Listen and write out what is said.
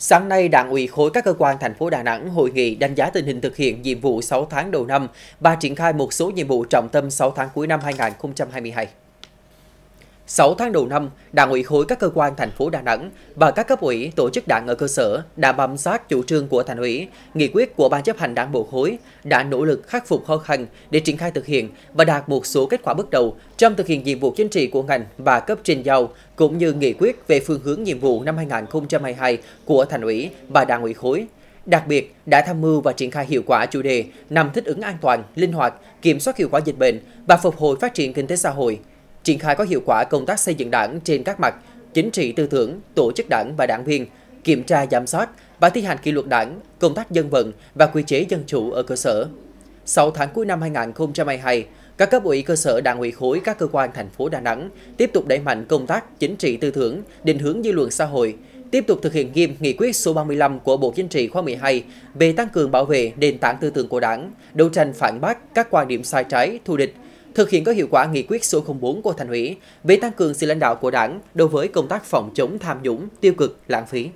Sáng nay, Đảng ủy khối các cơ quan thành phố Đà Nẵng hội nghị đánh giá tình hình thực hiện nhiệm vụ 6 tháng đầu năm và triển khai một số nhiệm vụ trọng tâm 6 tháng cuối năm 2022. 6 tháng đầu năm, Đảng ủy khối các cơ quan thành phố Đà Nẵng và các cấp ủy tổ chức đảng ở cơ sở đã bám sát chủ trương của thành ủy, nghị quyết của ban chấp hành đảng bộ khối, đã nỗ lực khắc phục khó khăn để triển khai thực hiện và đạt một số kết quả bước đầu trong thực hiện nhiệm vụ chính trị của ngành và cấp trên giao, cũng như nghị quyết về phương hướng nhiệm vụ năm 2022 của thành ủy và đảng ủy khối Đặc biệt, đã tham mưu và triển khai hiệu quả chủ đề nằm thích ứng an toàn, linh hoạt, kiểm soát hiệu quả dịch bệnh và phục hồi phát triển kinh tế xã hội, triển khai có hiệu quả công tác xây dựng đảng trên các mặt chính trị tư tưởng, tổ chức đảng và đảng viên, kiểm tra giám sát và thi hành kỷ luật đảng, công tác dân vận và quy chế dân chủ ở cơ sở. 6 tháng cuối năm 2022, các cấp ủy cơ sở đảng ủy khối các cơ quan thành phố Đà Nẵng tiếp tục đẩy mạnh công tác chính trị tư tưởng, định hướng dư luận xã hội, tiếp tục thực hiện nghiêm nghị quyết số 35 của Bộ Chính trị khóa 12 về tăng cường bảo vệ nền tảng tư tưởng của Đảng, đấu tranh phản bác các quan điểm sai trái, thù địch, thực hiện có hiệu quả nghị quyết số 04 của Thành ủy về tăng cường sự lãnh đạo của Đảng đối với công tác phòng chống tham nhũng, tiêu cực, lãng phí.